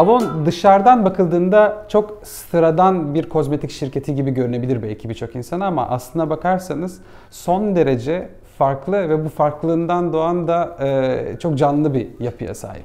Avon dışarıdan bakıldığında çok sıradan bir kozmetik şirketi gibi görünebilir belki birçok insana ama aslına bakarsanız son derece farklı ve bu farklılığından doğan da e, çok canlı bir yapıya sahip.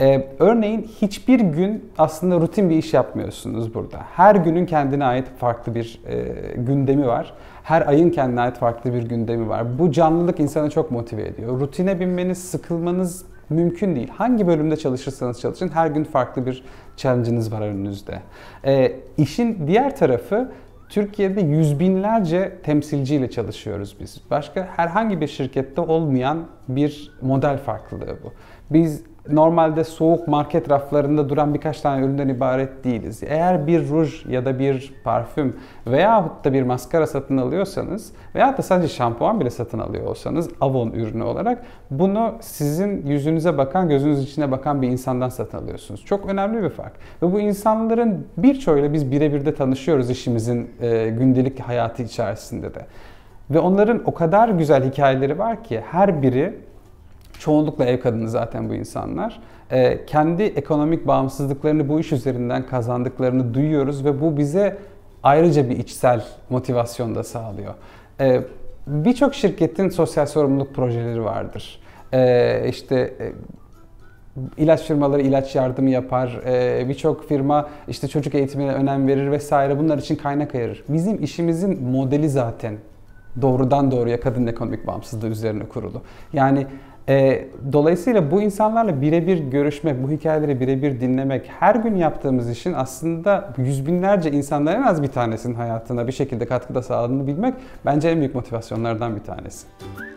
E, örneğin hiçbir gün aslında rutin bir iş yapmıyorsunuz burada. Her günün kendine ait farklı bir e, gündemi var. Her ayın kendine ait farklı bir gündemi var. Bu canlılık insanı çok motive ediyor. Rutine binmeniz, sıkılmanız Mümkün değil. Hangi bölümde çalışırsanız çalışın her gün farklı bir challenge'ınız var önünüzde. E, işin diğer tarafı Türkiye'de yüz binlerce temsilciyle çalışıyoruz biz. Başka herhangi bir şirkette olmayan bir model farklılığı bu. Biz normalde soğuk market raflarında duran birkaç tane üründen ibaret değiliz. Eğer bir ruj ya da bir parfüm veya da bir maskara satın alıyorsanız veya da sadece şampuan bile satın alıyor olsanız Avon ürünü olarak bunu sizin yüzünüze bakan, gözünüz içine bakan bir insandan satın alıyorsunuz. Çok önemli bir fark. Ve bu insanların birçoğuyla biz birebir de tanışıyoruz işimizin e, gündelik hayatı içerisinde de. Ve onların o kadar güzel hikayeleri var ki her biri çoğunlukla ev kadını zaten bu insanlar. E, kendi ekonomik bağımsızlıklarını bu iş üzerinden kazandıklarını duyuyoruz ve bu bize ayrıca bir içsel motivasyon da sağlıyor. E, Birçok şirketin sosyal sorumluluk projeleri vardır. Ee, e, işte ilaç firmaları ilaç yardımı yapar, e, birçok firma işte çocuk eğitimine önem verir vesaire bunlar için kaynak ayırır. Bizim işimizin modeli zaten doğrudan doğruya kadın ekonomik bağımsızlığı üzerine kurulu. Yani e, dolayısıyla bu insanlarla birebir görüşmek, bu hikayeleri birebir dinlemek, her gün yaptığımız işin aslında yüz binlerce insanların en az bir tanesinin hayatına bir şekilde katkıda sağladığını bilmek bence en büyük motivasyonlardan bir tanesi.